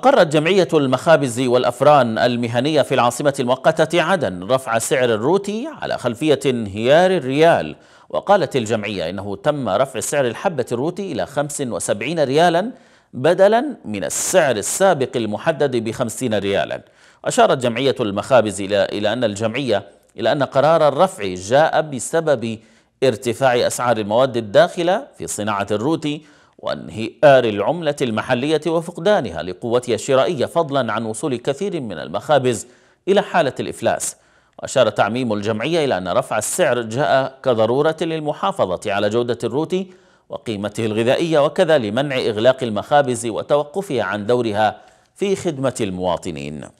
أقرت جمعية المخابز والأفران المهنية في العاصمة المؤقتة عدن رفع سعر الروتي على خلفية انهيار الريال وقالت الجمعية إنه تم رفع سعر الحبة الروتي إلى 75 ريالا بدلا من السعر السابق المحدد ب 50 ريالا أشارت جمعية المخابز إلى إلى أن الجمعية إلى أن قرار الرفع جاء بسبب ارتفاع أسعار المواد الداخلة في صناعة الروتي وانهيار العملة المحلية وفقدانها لقوتها الشرائية فضلا عن وصول كثير من المخابز إلى حالة الإفلاس وأشار تعميم الجمعية إلى أن رفع السعر جاء كضرورة للمحافظة على جودة الروتي وقيمته الغذائية وكذا لمنع إغلاق المخابز وتوقفها عن دورها في خدمة المواطنين